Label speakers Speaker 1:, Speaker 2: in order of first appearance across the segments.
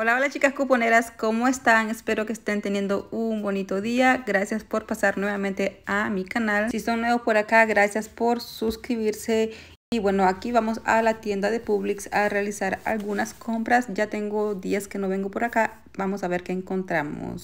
Speaker 1: Hola, hola chicas cuponeras, ¿cómo están? Espero que estén teniendo un bonito día. Gracias por pasar nuevamente a mi canal. Si son nuevos por acá, gracias por suscribirse. Y bueno, aquí vamos a la tienda de Publix a realizar algunas compras. Ya tengo días que no vengo por acá. Vamos a ver qué encontramos.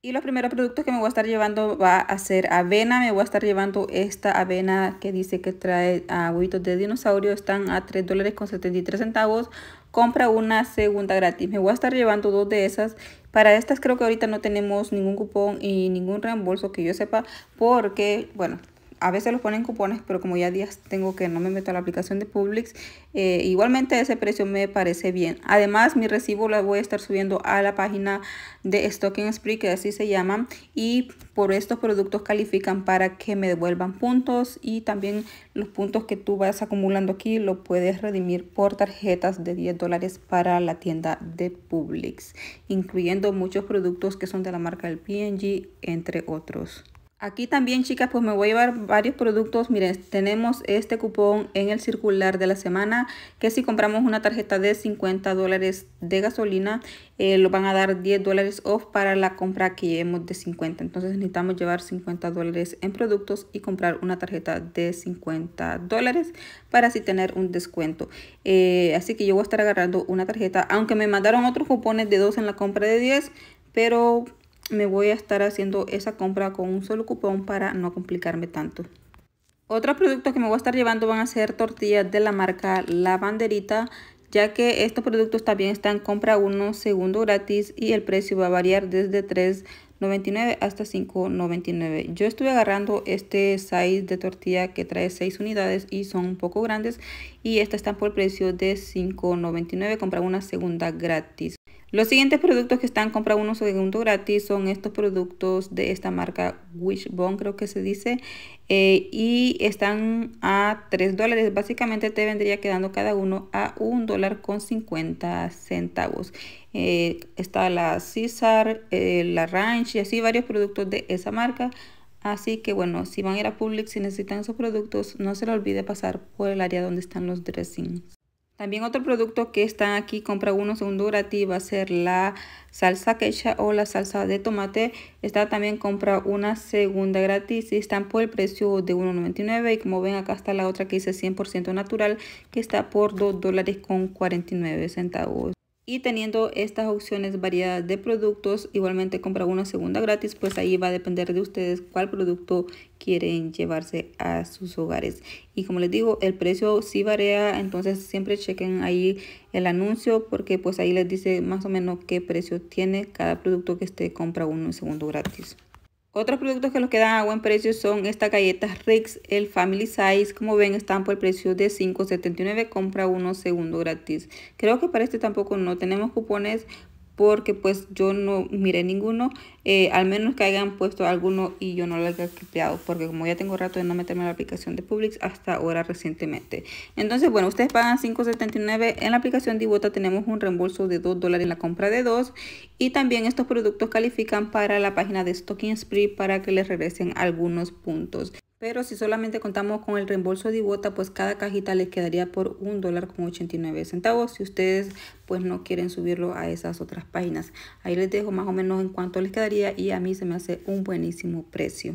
Speaker 1: Y los primeros productos que me voy a estar llevando va a ser avena. Me voy a estar llevando esta avena que dice que trae agüitos de dinosaurio. Están a 3 dólares con 73 centavos. Compra una segunda gratis. Me voy a estar llevando dos de esas. Para estas creo que ahorita no tenemos ningún cupón y ningún reembolso que yo sepa. Porque, bueno, a veces los ponen cupones, pero como ya días tengo que no me meto a la aplicación de Publix, eh, igualmente ese precio me parece bien. Además, mi recibo lo voy a estar subiendo a la página de Stocking Spree, que así se llama, y por estos productos califican para que me devuelvan puntos y también los puntos que tú vas acumulando aquí lo puedes redimir por tarjetas de 10 dólares para la tienda de Publix, incluyendo muchos productos que son de la marca del P&G, entre otros. Aquí también, chicas, pues me voy a llevar varios productos. Miren, tenemos este cupón en el circular de la semana, que si compramos una tarjeta de 50 dólares de gasolina, eh, lo van a dar 10 dólares off para la compra que llevemos de 50. Entonces necesitamos llevar 50 dólares en productos y comprar una tarjeta de 50 dólares para así tener un descuento. Eh, así que yo voy a estar agarrando una tarjeta, aunque me mandaron otros cupones de 2 en la compra de 10, pero me voy a estar haciendo esa compra con un solo cupón para no complicarme tanto. Otros productos que me voy a estar llevando van a ser tortillas de la marca La Banderita, ya que estos productos también están compra uno segundo gratis y el precio va a variar desde 3.99 hasta 5.99. Yo estuve agarrando este size de tortilla que trae 6 unidades y son un poco grandes y estas están por el precio de 5.99 compra una segunda gratis. Los siguientes productos que están compra uno segundo gratis son estos productos de esta marca Wishbone, creo que se dice, eh, y están a 3 dólares. Básicamente te vendría quedando cada uno a un dólar con 50 centavos. Eh, está la Cesar, eh, la Ranch y así varios productos de esa marca. Así que bueno, si van a ir a Public si necesitan esos productos, no se le olvide pasar por el área donde están los dressings. También otro producto que están aquí, compra uno segundo gratis, va a ser la salsa quecha o la salsa de tomate. está también compra una segunda gratis y están por el precio de 1.99 y como ven acá está la otra que dice 100% natural que está por 2 dólares con 49 centavos y teniendo estas opciones variadas de productos, igualmente compra una segunda gratis, pues ahí va a depender de ustedes cuál producto quieren llevarse a sus hogares. Y como les digo, el precio sí varía, entonces siempre chequen ahí el anuncio porque pues ahí les dice más o menos qué precio tiene cada producto que esté compra uno segundo gratis. Otros productos que nos quedan a buen precio son estas galletas Rix, el Family Size. Como ven, están por el precio de $5.79. Compra uno segundo gratis. Creo que para este tampoco no tenemos cupones porque pues yo no miré ninguno, eh, al menos que hayan puesto alguno y yo no lo haya copiado, porque como ya tengo rato de no meterme en la aplicación de Publix hasta ahora recientemente. Entonces, bueno, ustedes pagan $5.79 en la aplicación Divota, tenemos un reembolso de $2 dólares en la compra de dos y también estos productos califican para la página de Stocking Spree para que les regresen algunos puntos. Pero si solamente contamos con el reembolso de Ibota, pues cada cajita les quedaría por un dólar con 89 centavos. Si ustedes pues no quieren subirlo a esas otras páginas. Ahí les dejo más o menos en cuánto les quedaría y a mí se me hace un buenísimo precio.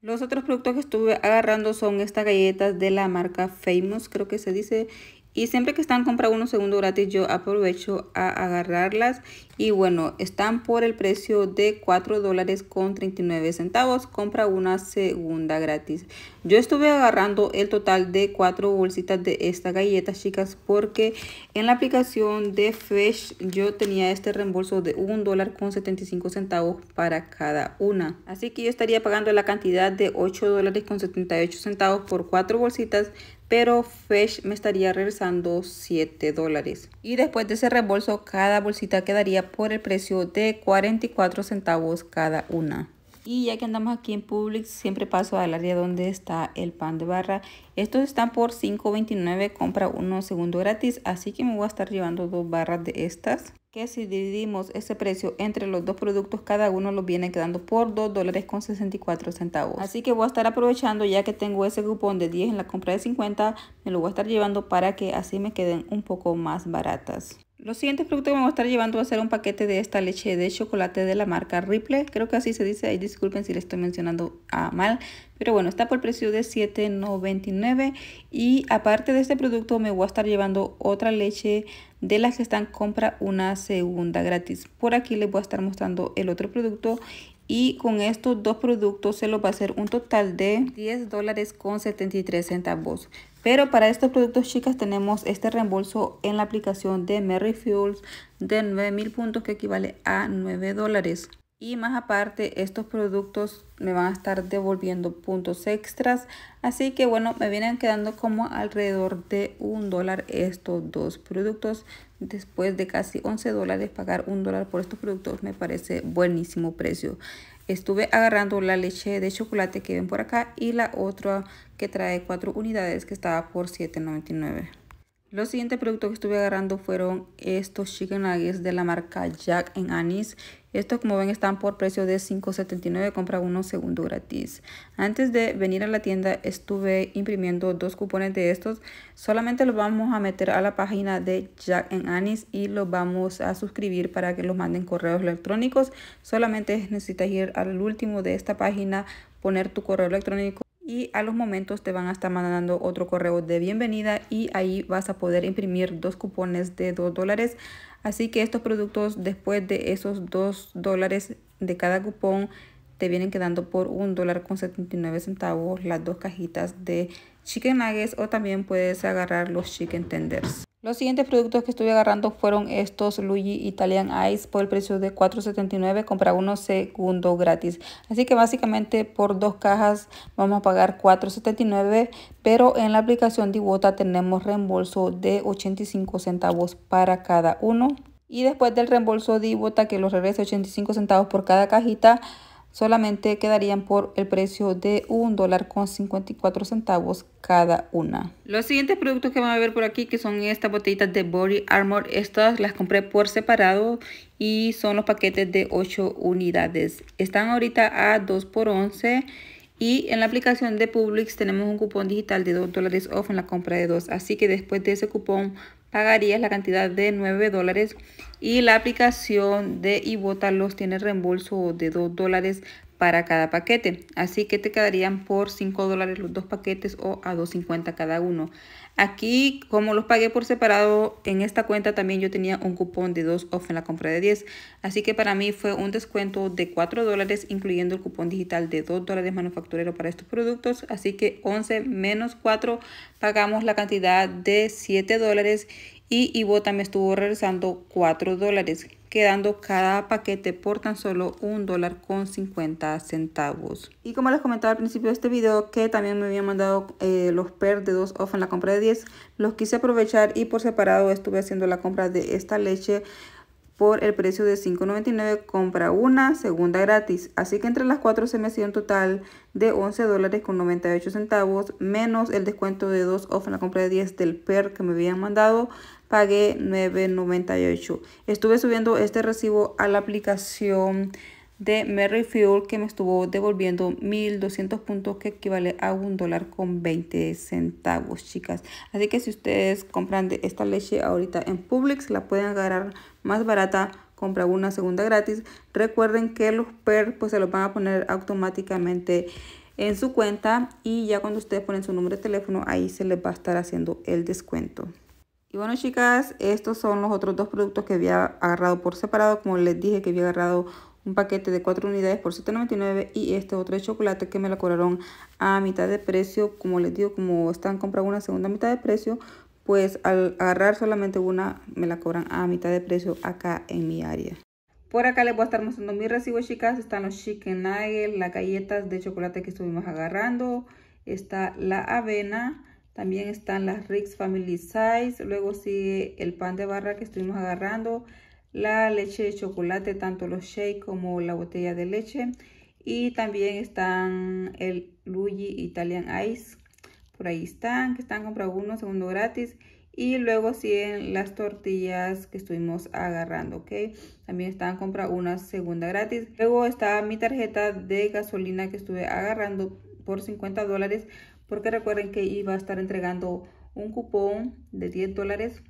Speaker 1: Los otros productos que estuve agarrando son estas galletas de la marca Famous, creo que se dice, y siempre que están compra uno segundo gratis, yo aprovecho a agarrarlas. Y bueno, están por el precio de 4 dólares con 39 centavos. Compra una segunda gratis. Yo estuve agarrando el total de 4 bolsitas de esta galleta chicas. Porque en la aplicación de Fresh yo tenía este reembolso de 1 dólar con 75 centavos para cada una. Así que yo estaría pagando la cantidad de 8 dólares con 78 centavos por 4 bolsitas pero Fesh me estaría regresando 7 dólares. Y después de ese reembolso, cada bolsita quedaría por el precio de 44 centavos cada una. Y ya que andamos aquí en Publix, siempre paso al área donde está el pan de barra. Estos están por $5.29, compra uno segundo gratis, así que me voy a estar llevando dos barras de estas. Que si dividimos ese precio entre los dos productos, cada uno los viene quedando por $2.64. dólares centavos. Así que voy a estar aprovechando ya que tengo ese cupón de 10 en la compra de 50, me lo voy a estar llevando para que así me queden un poco más baratas. Los siguientes productos que me voy a estar llevando va a ser un paquete de esta leche de chocolate de la marca Ripley. Creo que así se dice, ahí disculpen si le estoy mencionando a mal. Pero bueno, está por precio de $7.99. Y aparte de este producto me voy a estar llevando otra leche de las que están compra una segunda gratis. Por aquí les voy a estar mostrando el otro producto y con estos dos productos se los va a hacer un total de 10 dólares con 73 centavos. Pero para estos productos, chicas, tenemos este reembolso en la aplicación de Merry Fuels de 9.000 puntos que equivale a 9 dólares y más aparte estos productos me van a estar devolviendo puntos extras así que bueno me vienen quedando como alrededor de un dólar estos dos productos después de casi 11 dólares pagar un dólar por estos productos me parece buenísimo precio estuve agarrando la leche de chocolate que ven por acá y la otra que trae cuatro unidades que estaba por $7.99 los siguientes productos que estuve agarrando fueron estos chicken nuggets de la marca Jack en Anis. Estos como ven están por precio de $5.79, compra uno segundo gratis. Antes de venir a la tienda estuve imprimiendo dos cupones de estos. Solamente los vamos a meter a la página de Jack en Anis y los vamos a suscribir para que los manden correos electrónicos. Solamente necesitas ir al último de esta página, poner tu correo electrónico y a los momentos te van a estar mandando otro correo de bienvenida y ahí vas a poder imprimir dos cupones de 2 dólares. Así que estos productos después de esos 2 dólares de cada cupón te vienen quedando por $1.79 dólar con 79 centavos las dos cajitas de chicken nuggets o también puedes agarrar los chicken tenders. Los siguientes productos que estuve agarrando fueron estos Luigi Italian Ice por el precio de $4.79, compra uno segundo gratis. Así que básicamente por dos cajas vamos a pagar $4.79, pero en la aplicación de tenemos reembolso de 85 centavos para cada uno. Y después del reembolso de que los regresa 85 centavos por cada cajita, solamente quedarían por el precio de un dólar con 54 centavos cada una. Los siguientes productos que van a ver por aquí que son estas botellitas de Body Armor. Estas las compré por separado y son los paquetes de 8 unidades. Están ahorita a 2 por 11 y en la aplicación de Publix tenemos un cupón digital de 2 dólares off en la compra de dos. Así que después de ese cupón pagarías la cantidad de 9 dólares y la aplicación de Ibota los tiene reembolso de 2 dólares para cada paquete. Así que te quedarían por 5 dólares los dos paquetes o a 2.50 cada uno. Aquí, como los pagué por separado, en esta cuenta también yo tenía un cupón de 2 off en la compra de 10. Así que para mí fue un descuento de 4 dólares, incluyendo el cupón digital de 2 dólares manufacturero para estos productos. Así que 11 menos 4 pagamos la cantidad de 7 dólares y Ivo también estuvo realizando 4 dólares quedando cada paquete por tan solo un dólar con 50 centavos. Y como les comentaba al principio de este video, que también me habían mandado eh, los PER de 2 off en la compra de 10, los quise aprovechar y por separado estuve haciendo la compra de esta leche por el precio de $5.99 compra una, segunda gratis. Así que entre las cuatro se me hacía un total de 11 dólares centavos, menos el descuento de 2 off en la compra de 10 del PER que me habían mandado, pagué 9.98. Estuve subiendo este recibo a la aplicación de Merry Fuel que me estuvo devolviendo 1200 puntos que equivale a un dólar con 20 centavos chicas así que si ustedes compran de esta leche ahorita en Publix la pueden agarrar más barata compra una segunda gratis recuerden que los PER pues se los van a poner automáticamente en su cuenta y ya cuando ustedes ponen su número de teléfono ahí se les va a estar haciendo el descuento y bueno chicas, estos son los otros dos productos que había agarrado por separado. Como les dije que había agarrado un paquete de 4 unidades por $7.99 y este otro de chocolate que me lo cobraron a mitad de precio. Como les digo, como están comprando una segunda mitad de precio, pues al agarrar solamente una me la cobran a mitad de precio acá en mi área. Por acá les voy a estar mostrando mis recibo, chicas. Están los chicken nuggets, las galletas de chocolate que estuvimos agarrando. Está la avena. También están las Riggs Family Size. Luego sigue el pan de barra que estuvimos agarrando la leche de chocolate, tanto los shakes como la botella de leche. Y también están el Luigi Italian Ice. Por ahí están, que están comprando uno, segundo gratis. Y luego en las tortillas que estuvimos agarrando, ¿ok? También están compra una segunda gratis. Luego está mi tarjeta de gasolina que estuve agarrando por 50 dólares. Porque recuerden que iba a estar entregando un cupón de 10 dólares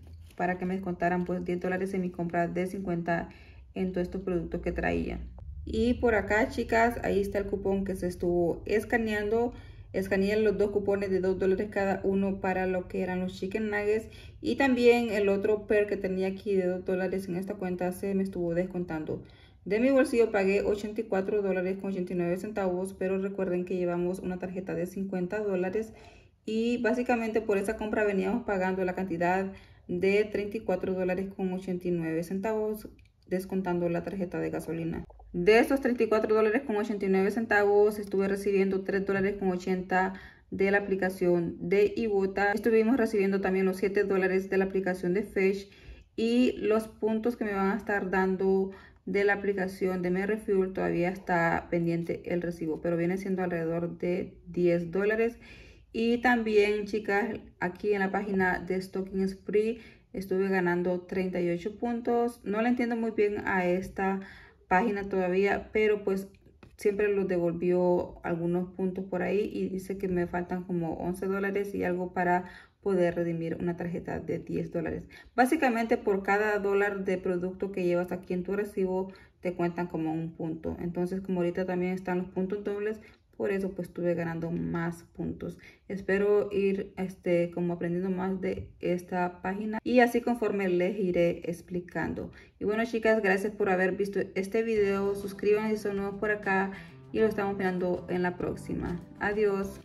Speaker 1: para que me descontaran pues 10 dólares en mi compra de 50 en todos estos productos que traían. Y por acá, chicas, ahí está el cupón que se estuvo escaneando. Escaneé los dos cupones de 2 dólares cada uno para lo que eran los chicken nuggets. Y también el otro per que tenía aquí de 2 dólares en esta cuenta se me estuvo descontando. De mi bolsillo pagué 84 dólares con 89 centavos, pero recuerden que llevamos una tarjeta de 50 dólares. Y básicamente por esa compra veníamos pagando la cantidad de 34 dólares con 89 centavos descontando la tarjeta de gasolina. De esos 34 dólares con 89 centavos estuve recibiendo 3 dólares con 80 de la aplicación de Ibota. Estuvimos recibiendo también los 7 dólares de la aplicación de Fetch y los puntos que me van a estar dando de la aplicación de refuel todavía está pendiente el recibo, pero viene siendo alrededor de 10 dólares y también, chicas, aquí en la página de Stocking Spree estuve ganando 38 puntos. No le entiendo muy bien a esta página todavía, pero pues siempre los devolvió algunos puntos por ahí y dice que me faltan como 11 dólares y algo para poder redimir una tarjeta de 10 dólares. Básicamente por cada dólar de producto que llevas aquí en tu recibo te cuentan como un punto. Entonces como ahorita también están los puntos dobles, por eso pues estuve ganando más puntos. Espero ir este, como aprendiendo más de esta página y así conforme les iré explicando. Y bueno chicas, gracias por haber visto este video. Suscríbanse si son nuevos por acá y lo estamos mirando en la próxima. Adiós.